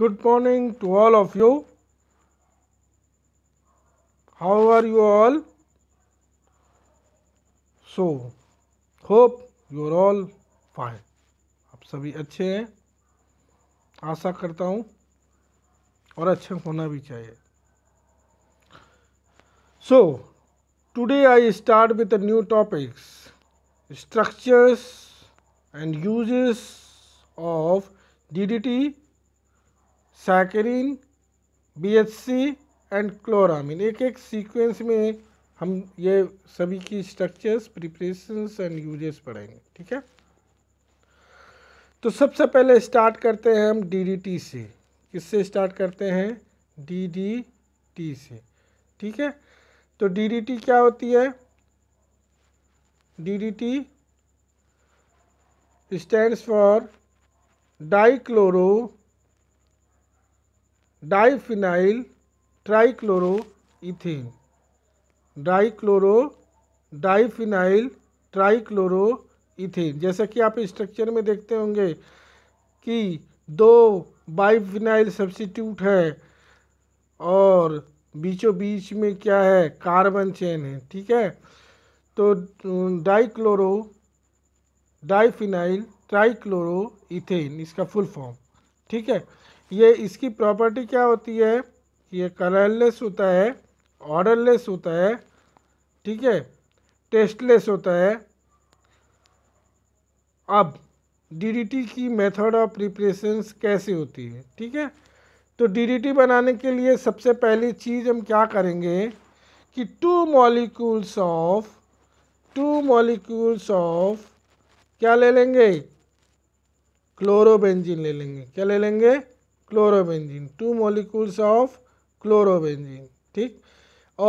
good morning to all of you how are you all so hope you are all fine आप सभी अच्छे हैं आशा करता हूँ और अच्छे होना भी चाहिए so today i start with the new topics structures and uses of ddt H BHC and chloramine एक एक सीक्वेंस में हम ये सभी की स्ट्रक्चर्स प्रिपरेशंस एंड यूजेस पढ़ेंगे ठीक है तो सबसे पहले स्टार्ट करते हैं हम डीडीटी से किससे स्टार्ट करते हैं डीडीटी से ठीक है तो डीडीटी क्या होती है DDT stands for dichloro diphenyl trichloro ethane dichloro diphenyl trichloro जैसा कि आप स्ट्रक्चर में देखते होंगे कि दो बाइफिनाइल सब्सिट्यूट है और बीचों बीच में क्या है कार्बन चेन है ठीक है तो डाइक्लोरो डाइफिनाइल ट्राइक्लोरो इथेन इसका फुल फॉर्म ठीक है ये इसकी प्रॉपर्टी क्या होती है ये कलरलेस होता है ऑर्डरलेस होता है ठीक है टेस्टलेस होता है अब डीडीटी की मेथड ऑफ प्रिपरेशंस कैसे होती है ठीक है तो डीडीटी बनाने के लिए सबसे पहली चीज़ हम क्या करेंगे कि two molecules of two molecules of क्या ले लेंगे क्लोरोबेंजिन ले लेंगे क्या ले लेंगे chlorobenzene two molecules of chlorobenzene ठीक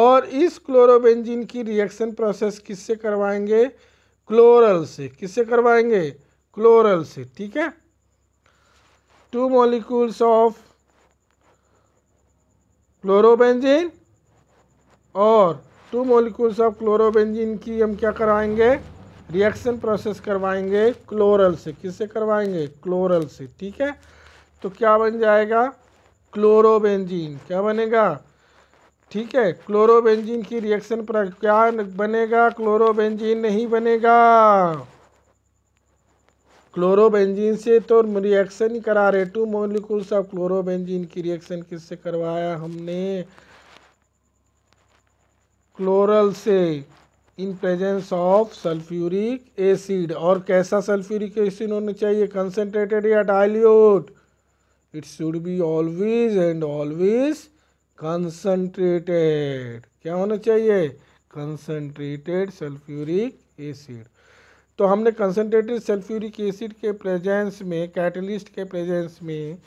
और इस क्लोरोबेंजीन की रिएक्शन प्रोसेस किससे करवाएंगे क्लोरल से किससे करवाएंगे क्लोरल से ठीक है टू मॉलिक्यूल्स ऑफ क्लोरोबेंजीन और टू मॉलिक्यूल्स ऑफ क्लोरोबेंजीन की हम क्या करवाएंगे रिएक्शन प्रोसेस करवाएंगे क्लोरल से किससे करवाएंगे क्लोरल से ठीक है तो क्या बन जाएगा क्लोरोबेंजीन क्या बनेगा ठीक है क्लोरोबेंजीन की रिएक्शन पर क्या बनेगा क्लोरोबेंजीन नहीं बनेगा क्लोरोबेंजीन से तो रिएक्शन ही करा रहे टू मोलिकुल्स ऑफ क्लोरोबेंजीन की रिएक्शन किससे करवाया हमने क्लोरल से in presence of sulphuric acid और कैसा सल्फ्यूरिक एसिड होना चाहिए कंसनट्रेटेड या dilute it should be always and always concentrated क्या होना चाहिए कंसनट्रेटेड सल्फ्यूरिक एसिड तो हमने कंसनट्रेटेड सल्फ्यूरिक एसिड के प्रेजेंस में कैटलिस्ट के प्रेजेंस में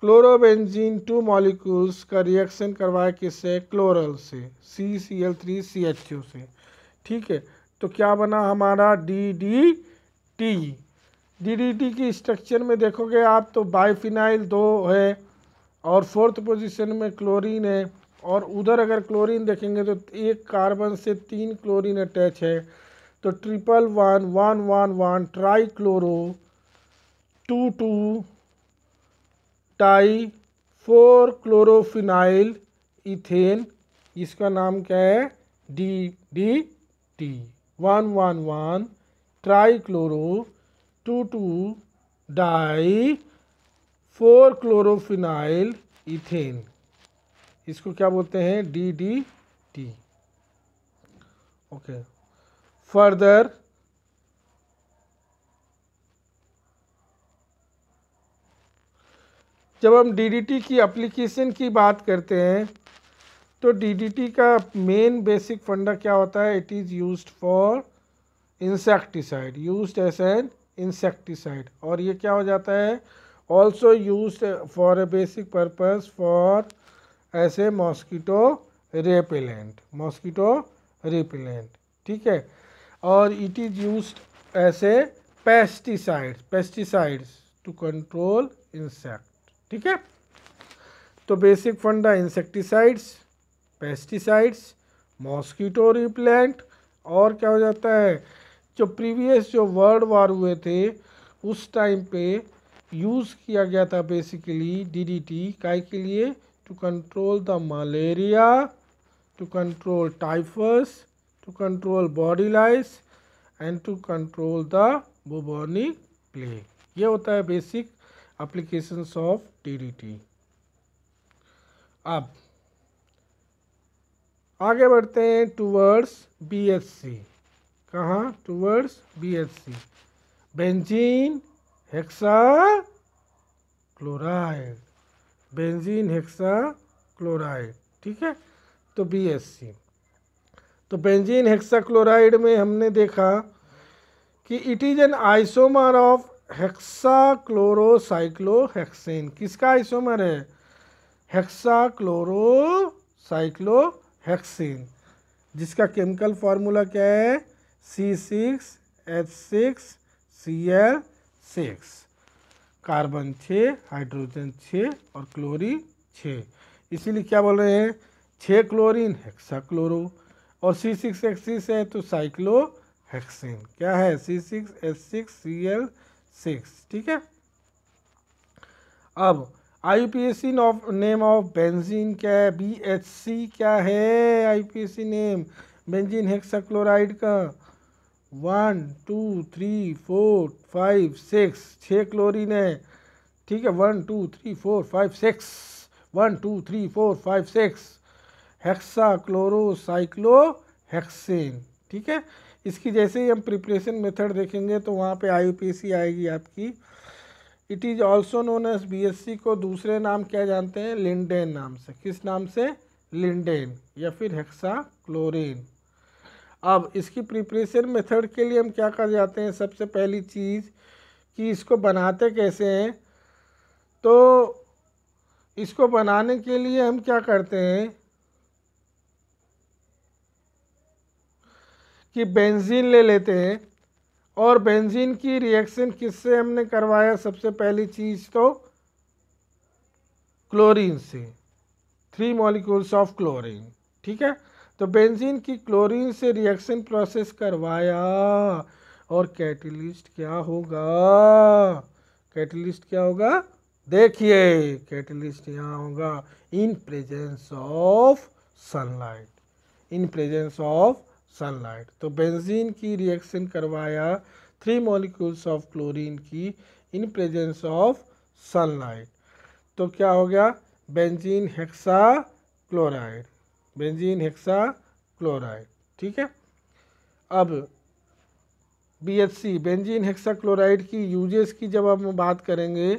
क्लोरोबेंजीन टू मॉलिक्यूल्स का रिएक्शन करवाया किससे क्लोरल से C C L three C H ओ से ठीक है तो क्या बना हमारा डी डी टी डी की स्ट्रक्चर में देखोगे आप तो बाईफिनाइल दो है और फोर्थ पोजीशन में क्लोरीन है और उधर अगर क्लोरीन देखेंगे तो एक कार्बन से तीन क्लोरीन अटैच है तो triple one one one one tri chloro two two di four chlorophenyl ethane इसका नाम क्या है D D T one one one tri chloro two two di four chlorophenyl ethane इसको क्या बोलते हैं D D T okay further जब हम डीडीटी की एप्लीकेशन की बात करते हैं तो डीडीटी का मेन बेसिक फंडा क्या होता है it is used for insecticide used as an insecticide और ये क्या हो जाता है also use for a basic purpose for as mosquito repellent mosquito repellent ठीक है और it is use as pesticide pesticides to control insect ठीक है तो बेसिक फंडा इंसेक्टिसाइड्स पेस्टिसाइड्स मॉस्किटो रिप्लेंट और क्या हो जाता है जो प्रीवियस जो वर्ल्ड वार हुए थे उस टाइम पे यूज़ किया गया था बेसिकली डीडीटी काय के लिए to control the malaria to control typhus to control body lice and to control the bubonic plague ये होता है बेसिक अप्लीकेशंस ऑफ डीडीटी अब आगे बढ़ते हैं टूवर्ड्स बीएससी कहाँ towards B H C benzene hexa chloride benzene hexa chloride ठीक है तो बी एच सी तो बेंजीन हेक्सा क्लोराइड में हमने देखा कि it is an isomer of hexa chlorocyclohexane किसका आइसोमर है हेक्सा क्लोरोसाइक्लोहेक्सेन जिसका केमिकल फार्मूला क्या है C six H six C L six carbon छः हाइड्रोजन छः और क्लोरीन छः इसीलिए क्या बोल रहे हैं छः क्लोरीन हेक्सा क्लोरो और सी सिक्स एच सिक्स है तो साइक्लो हेक्सिन क्या है C six H six C L six ठीक है अब I P S C name of benzene क्या है बी एच सी क्या है I P S C name benzene hexa chloride का one two three four five six छः chlorine है ठीक है one two three four five six one two three four five six hexa chlorocyclo hexane ठीक है इसकी जैसे ही हम प्रिपरेशन मेथड देखेंगे तो वहाँ पे आई आएगी आपकी it is also known as B को दूसरे नाम क्या जानते हैं लिंडेन नाम से किस नाम से लिंडेन या फिर हेक्सा क्लोरीन अब इसकी प्रिपरेशन मेथड के लिए हम क्या कर जाते हैं सबसे पहली चीज़ कि इसको बनाते कैसे हैं तो इसको बनाने के लिए हम क्या करते हैं कि बेंजीन ले लेते हैं और बेंजीन की रिएक्शन किससे हमने करवाया सबसे पहली चीज़ तो क्लोरीन से थ्री मॉलिक्यूल्स ऑफ क्लोरीन ठीक है तो बेंजीन की क्लोरीन से रिएक्शन प्रोसेस करवाया और कैटलिस्ट क्या होगा कैटलिस्ट क्या होगा देखिए कैटलिस्ट यहाँ होगा in presence of sunlight in presence of sunlight तो बेंजीन की रिएक्शन करवाया थ्री मॉलिक्यूल्स ऑफ क्लोरीन की इन प्रेजेंस ऑफ सनलाइट तो क्या हो गया benzene hexa chloride benzene hexa chloride ठीक है अब बीएचसी बेंजीन हेक्सा क्लोराइड की यूजेस की जब हम बात करेंगे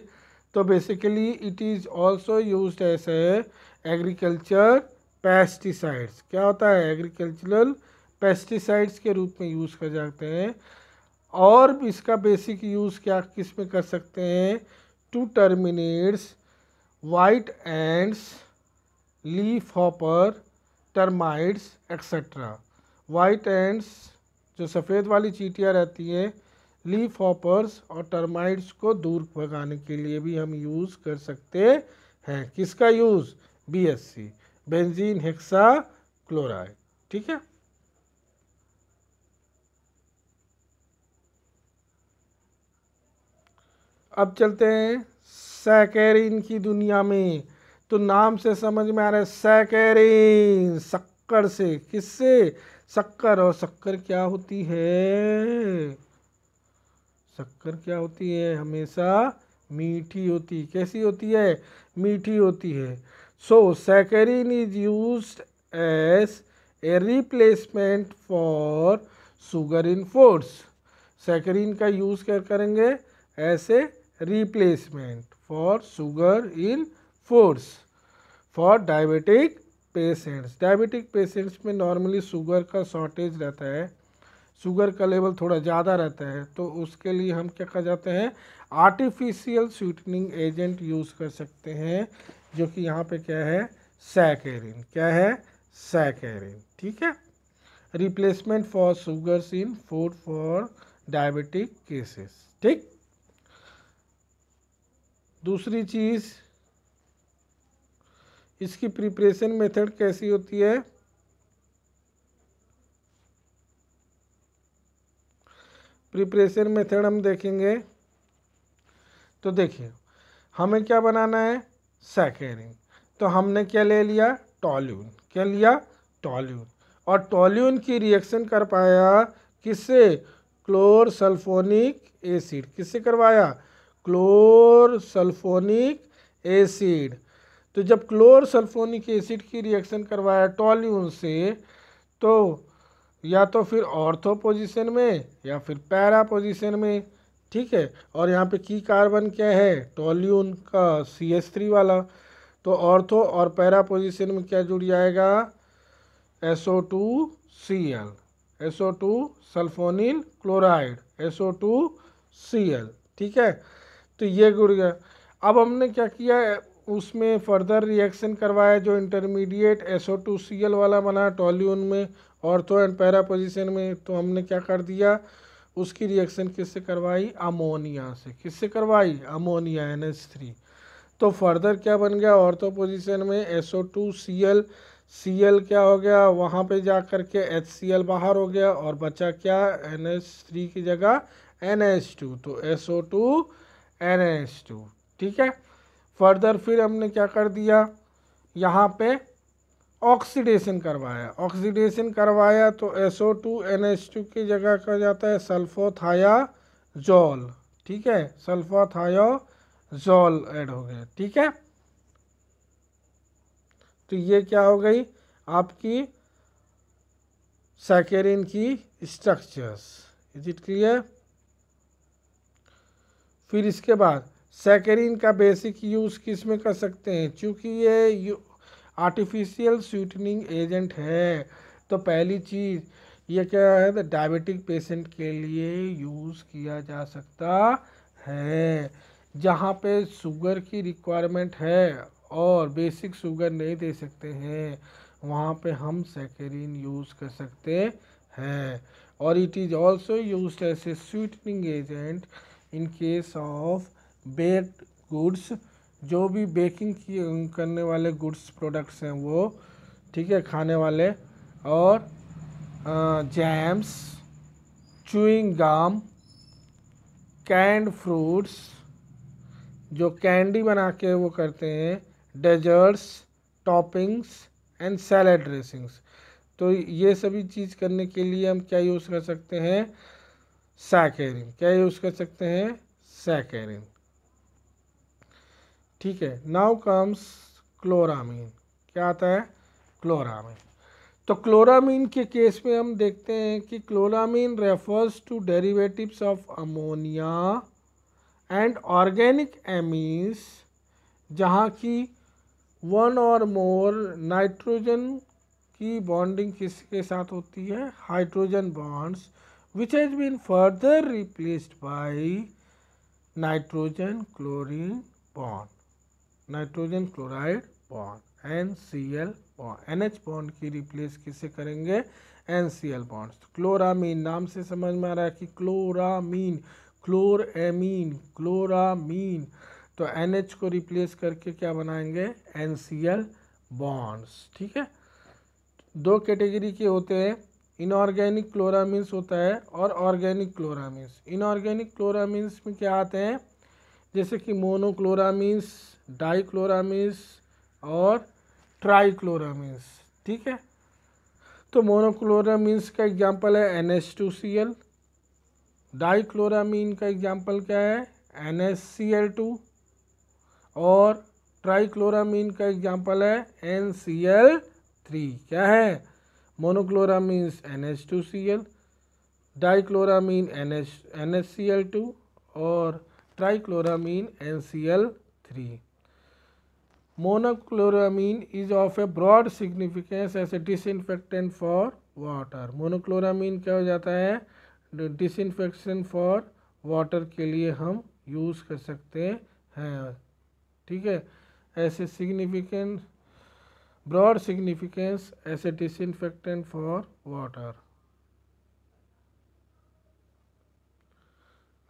तो basically it is also use as agriculture pesticides क्या होता है एग्रीकल्चरल पेस्टिसाइड्स के रूप में यूज़ कर जाते हैं और इसका बेसिक यूज़ क्या किस में कर सकते हैं to terminates white ends leaf hopper termites etcetera white ends जो सफ़ेद वाली चीटियाँ रहती हैं लीफ हॉपर्स और टर्माइट्स को दूर भगाने के लिए भी हम यूज़ कर सकते हैं किसका use B S C benzene hexa chloride ठीक है अब चलते हैं सैकेरिन की दुनिया में तो नाम से समझ में आ रहा है सैकेरिन शक्कर से किससे शक्कर और शक्कर क्या होती है शक्कर क्या होती है हमेशा मीठी होती कैसी होती है मीठी होती है so saccharin is use as a replacement for sugar in foods saccharin का यूज़ क्या करेंगे as replacement for sugar in force for diabetic patients diabetic patients में नॉर्मली शुगर का शॉर्टेज रहता है शुगर का लेवल थोड़ा ज़्यादा रहता है तो उसके लिए हम क्या कर जाते हैं आर्टिफिशियल स्वीटनिंग एजेंट यूज़ कर सकते हैं जो कि यहाँ पे क्या है सैकेरिन क्या है सैकेरिन ठीक है replacement for sugars in food for diabetic cases ठीक दूसरी चीज़ इसकी प्रिपरेशन मेथड कैसी होती है प्रिपरेशन मेथड हम देखेंगे तो देखिए हमें क्या बनाना है सैकेरिंग तो हमने क्या ले लिया टॉल्यून क्या लिया टॉल्यून और टॉल्यून की रिएक्शन कर पाया किससे क्लोर सल्फोनिक एसिड किससे करवाया क्लोर सल्फोनिक एसिड तो जब क्लोर सल्फोनिक एसिड की रिएक्शन करवाया टॉल्यून से तो या तो फिर ऑर्थो पोजीशन में या फिर पैरा पोजीशन में ठीक है और यहाँ पे की कार्बन क्या है टॉल्यून का सी एस थ्री वाला तो ऑर्थो और पैरा पोजीशन में क्या जुड़ जाएगा S O two C L S O two sulfonyl chloride S O two C L ठीक है तो ये जुड़ गया अब हमने क्या किया उसमें फर्दर रिएक्शन करवाया जो intermediate SO two C L वाला बना टॉल्यून में ऑर्थो एंड पैरा पोजिशन में तो हमने क्या कर दिया उसकी रिएक्शन किससे करवाई अमोनिया से किससे करवाई अमोनिया एन एच थ्री तो फर्दर क्या बन गया ऑर्थो पोजिशन में SO two C L C L क्या हो गया वहाँ पे जा कर के एच सी एल बाहर हो गया और बचा क्या एन एच थ्री की जगह एन एच टू तो SO two N H two ठीक है फर्दर फिर हमने क्या कर दिया यहाँ पे ऑक्सीडेशन करवाया ऑक्सीडेशन करवाया तो SO2 NH2 की जगह कहा जाता है सल्फोथायाजोल ठीक है जॉल ऐड हो गया ठीक है तो ये क्या हो गई आपकी सैकेरिन की स्ट्रक्चर्स इज इट क्लियर फिर इसके बाद सैकेरिन का बेसिक यूज़ किस में कर सकते हैं चूँकि ये आर्टिफिशियल स्वीटनिंग एजेंट है तो पहली चीज़ ये क्या है डायबिटिक पेशेंट के लिए यूज़ किया जा सकता है जहाँ पे शुगर की रिक्वायरमेंट है और बेसिक शुगर नहीं दे सकते हैं वहाँ पे हम सैकेरिन यूज़ कर सकते हैं और it is also use as a sweetening agent in case of baked goods जो भी बेकिंग करने वाले गुड्स प्रोडक्ट्स हैं वो ठीक है खाने वाले और jams chewing gum candied fruits जो कैंडी बना के वो करते हैं desserts toppings and salad dressings तो ये सभी चीज़ करने के लिए हम क्या यूज़ कर सकते हैं सैकेरिन क्या यूज़ कर सकते हैं सैकेरिन ठीक है नाउ कम्स क्लोरामीन क्या आता है क्लोरामीन तो क्लोरामीन के केस में हम देखते हैं कि chloramine refers to derivatives of ammonia and organic amines जहाँ की वन और मोर नाइट्रोजन की बॉन्डिंग किसके साथ होती है hydrogen bonds which has been further replaced by nitrogen chlorine bond nitrogen chloride bond N C L bond N H bond की replace किससे करेंगे N C L bond chloramine नाम से समझ में आ रहा है कि क्लोरामीन क्लोर एमीन क्लोरामीन तो एन एच को रिप्लेस करके क्या बनाएंगे एन सी एल बॉन्ड्स ठीक है दो कैटेगरी के होते हैं इनऑर्गेनिक क्लोरामीन्स होता है और ऑर्गेनिक क्लोरामीन्स इनऑर्गेनिक क्लोरामीन्स में क्या आते हैं जैसे कि मोनोक्लोरामीन्स डाइक्लोरामिस और ट्राइक्लोरामिस ठीक है तो मोनोक्लोरामिस का एग्जांपल है N S two C L dichloramine का एग्जांपल क्या है N S C L two और ट्राइक्लोरामीन का एग्जांपल है एन सी एल थ्री क्या है monochloramines N S two C L dichloramine N S N S C L two और trichloramine N C L three monochloramine is of a broad significance as a disinfectant for water monochloramine क्या हो जाता है disinfection for water के लिए हम use कर सकते हैं ठीक है ऐसे significant broad significance as a disinfectant for water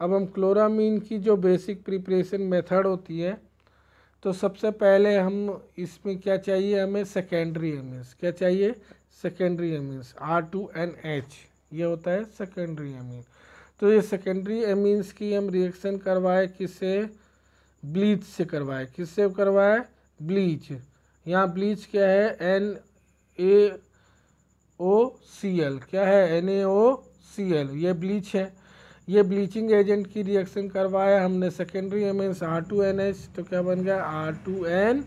अब हम क्लोरामीन की जो बेसिक प्रिपरेशन मेथड होती है तो सबसे पहले हम इसमें क्या चाहिए हमें सेकेंडरी एमिन्स क्या चाहिए secondary amines R two N H ये होता है सेकेंडरी एमिन तो ये सेकेंडरी एमिन्स की हम रिएक्शन करवाए किससे ब्लीच से करवाए किससे करवाए ब्लीच यहाँ ब्लीच क्या है N A O C L क्या है N A O C L ये ब्लीच है ये ब्लीचिंग एजेंट की रिएक्शन करवाया हमने secondary amines R two N H तो क्या बन गया R two N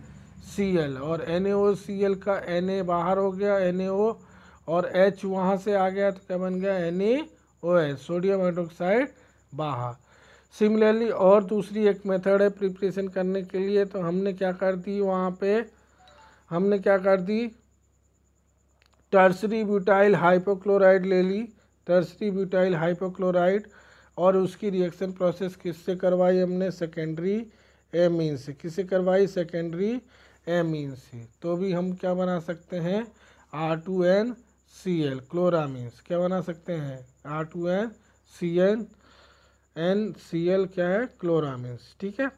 C L और N A O C L का एन ए बाहर हो गया एन ए ओ और एच वहाँ से आ गया तो क्या बन गया N A O H sodium hydroxide बाहर सिमिलरली और दूसरी एक मेथड है प्रिपरेशन करने के लिए तो हमने क्या कर दी वहाँ पे हमने क्या कर दी टर्सरी ब्यूटाइल हाइपोक्लोराइड ले ली टर्सरी ब्यूटाइल हाइपोक्लोराइड और उसकी रिएक्शन प्रोसेस किससे करवाई हमने सेकेंडरी एमीन से किससे करवाई सेकेंडरी एमीन से तो भी हम क्या बना सकते हैं R two N C L chloramines क्या बना सकते हैं R two N C N N C L क्या है क्लोरामीन्स ठीक है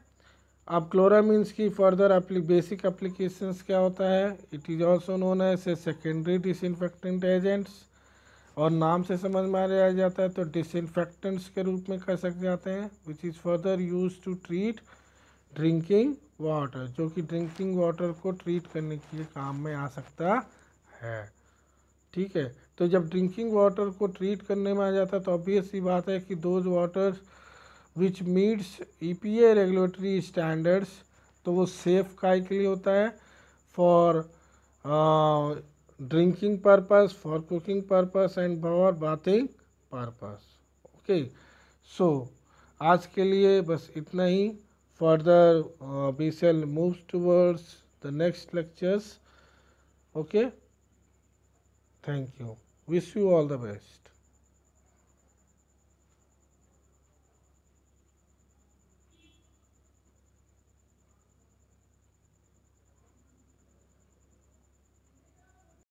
अब क्लोरामीन्स की फर्दर अपली बेसिक अप्लीकेशंस क्या होता है it is also known as a secondary disinfectant agents और नाम से समझ में आ जाता है तो डिसइनफेक्टेंट्स के रूप में कर सकते जाते हैं which is further use to treat drinking water जो कि ड्रिंकिंग वाटर को ट्रीट करने के लिए काम में आ सकता है ठीक है तो जब ड्रिंकिंग वाटर को ट्रीट करने में आ जाता है तो ऑब्वियस सी बात है कि those water which meets E P A regulatory standards तो वो सेफ काय के लिए होता है for drinking purpose for cooking purpose and for bathing purpose okay so आज के लिए बस इतना ही further uh, we shall move towards the next lectures okay thank you wish you all the best